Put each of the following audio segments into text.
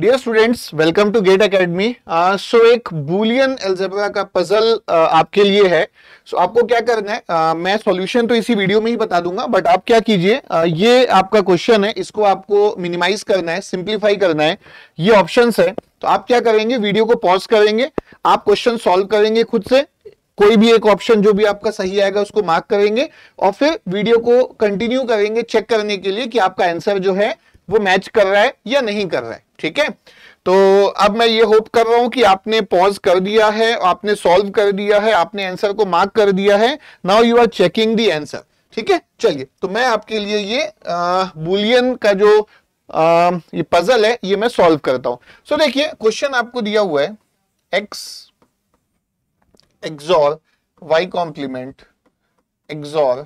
dear students welcome to GATE Academy so एक Boolean algebra का puzzle uh, आपके लिए है सो so, आपको क्या करना है uh, मैं सॉल्यूशन तो इसी वीडियो में ही बता दूंगा बट आप क्या कीजिए uh, ये आपका क्वेश्चन है इसको आपको मिनिमाइज करना है सिंप्लीफाई करना है ये ऑप्शन है तो आप क्या करेंगे वीडियो को पॉज करेंगे आप क्वेश्चन सॉल्व करेंगे खुद से कोई भी एक ऑप्शन जो भी आपका सही आएगा उसको मार्क करेंगे और फिर वीडियो को कंटिन्यू करेंगे चेक करने के लिए कि आपका आंसर जो है वो मैच कर रहा है या नहीं कर रहा है ठीक है तो अब मैं ये होप कर रहा हूं कि आपने पॉज कर दिया है आपने सॉल्व कर दिया है आपने आंसर को मार्क कर दिया है now you are checking the answer ठीक है चलिए तो मैं आपके लिए ये बुलियन का जो आ, ये पजल है ये मैं सॉल्व करता हूं सो देखिए क्वेश्चन आपको दिया हुआ है X XOR Y complement XOR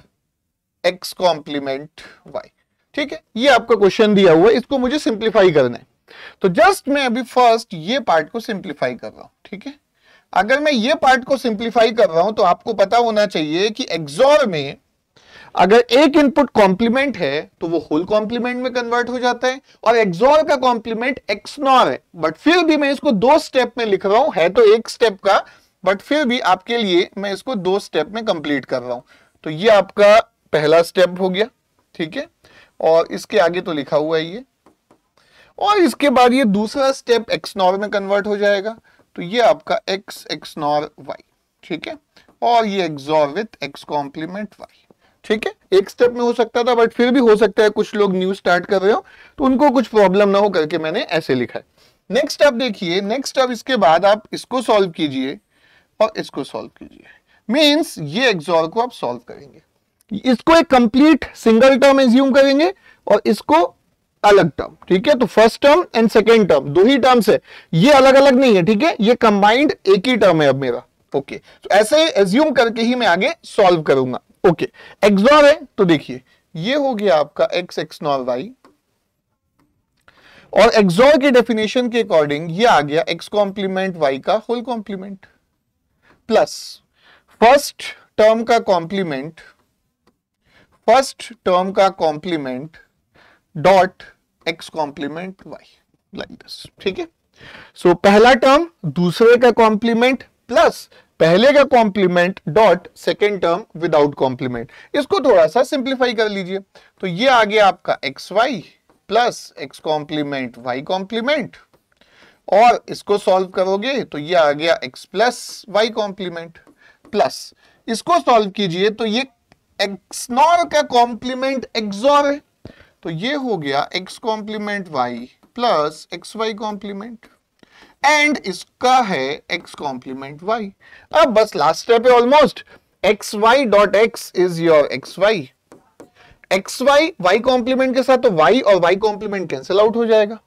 X complement Y ठीक है ये आपका क्वेश्चन दिया हुआ है इसको मुझे सिंप्लीफाई करना है तो जस्ट मैं अभी फर्स्ट ये पार्ट को सिंप्लीफाई कर रहा हूं ठीक है अगर मैं ये पार्ट को सिंप्लीफाई कर रहा हूं तो आपको पता होना चाहिए कि एक्सॉर में अगर एक इनपुट कॉम्प्लीमेंट है तो वो होल कॉम्प्लीमेंट में कन्वर्ट हो जाता है और एक्सोर का कॉम्प्लीमेंट एक्सनॉर है बट फिर भी मैं इसको दो स्टेप में लिख रहा हूं है तो एक स्टेप का बट फिर भी आपके लिए मैं इसको दो स्टेप में कंप्लीट कर रहा हूं तो ये आपका पहला स्टेप हो गया ठीक है और इसके आगे तो लिखा हुआ है ये और इसके बाद ये दूसरा स्टेप एक्स नॉर में कन्वर्ट हो जाएगा तो ये आपका एक्स एक्स नॉर वाई ठीक है और ये XOR with X complement Y ठीक है एक स्टेप में हो सकता था बट फिर भी हो सकता है कुछ लोग न्यू स्टार्ट कर रहे हो तो उनको कुछ प्रॉब्लम ना हो करके मैंने ऐसे लिखा है नेक्स्ट आप देखिए नेक्स्ट आप इसके बाद आप इसको सॉल्व कीजिए और इसको सॉल्व कीजिए मीन्स ये एक्सॉर को आप सॉल्व करेंगे इसको एक कंप्लीट सिंगल टर्म एज्यूम करेंगे और इसको अलग टर्म ठीक है तो first term and second term दो ही टर्म्स है ये अलग अलग नहीं है ठीक है ये कंबाइंड एक ही टर्म है अब मेरा ओके तो ऐसे एज्यूम करके ही मैं आगे सॉल्व करूंगा ओके एक्सॉर है तो देखिए ये हो गया आपका एक्स एक्स नॉल वाई और एक्सॉर के डेफिनेशन के अकॉर्डिंग ये आ गया एक्स कॉम्प्लीमेंट वाई का whole complement plus first term का कॉम्प्लीमेंट फर्स्ट टर्म का complement dot X complement Y like this ठीक है सो पहला टर्म दूसरे का कॉम्प्लीमेंट प्लस पहले का complement dot second term without complement इसको थोड़ा सा सिंप्लीफाई कर लीजिए तो ये आ गया आपका X Y plus X complement Y complement और इसको सॉल्व करोगे तो ये आ गया X plus Y complement plus इसको सॉल्व कीजिए तो ये एक्सनॉर का कॉम्प्लीमेंट एक्सोर है तो ये हो गया X complement Y plus X Y complement and इसका है एक्स कॉम्प्लीमेंट वाई अब बस लास्ट स्टेप है almost X Y dot X is your X Y X Y Y complement के साथ तो वाई और वाई कॉम्प्लीमेंट कैंसिल आउट हो जाएगा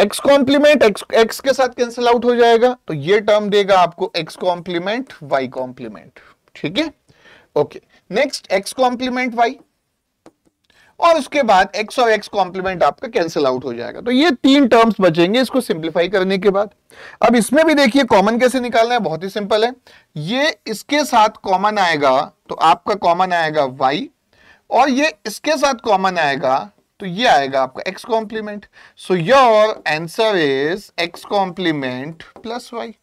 एक्स कॉम्प्लीमेंट एक्स के साथ कैंसिल आउट हो जाएगा तो ये टर्म देगा आपको एक्स कॉम्प्लीमेंट वाई कॉम्प्लीमेंट ठीक है okay next X complement Y और उसके बाद एक्स और एक्स कॉम्प्लीमेंट आपका कैंसिल आउट हो जाएगा तो ये तीन टर्म्स बचेंगे इसको सिंप्लीफाई करने के बाद अब इसमें भी देखिए कॉमन कैसे निकालना है बहुत ही सिंपल है ये इसके साथ कॉमन आएगा तो आपका कॉमन आएगा वाई और ये इसके साथ कॉमन आएगा तो ये आएगा आपका X complement so your answer is X complement plus Y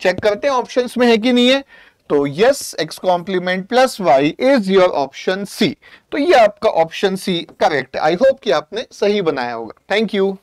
check करते हैं ऑप्शंस में है कि नहीं है तो yes X complement plus Y is your option C तो ये आपका option C correct I hope कि आपने सही बनाया होगा थैंक यू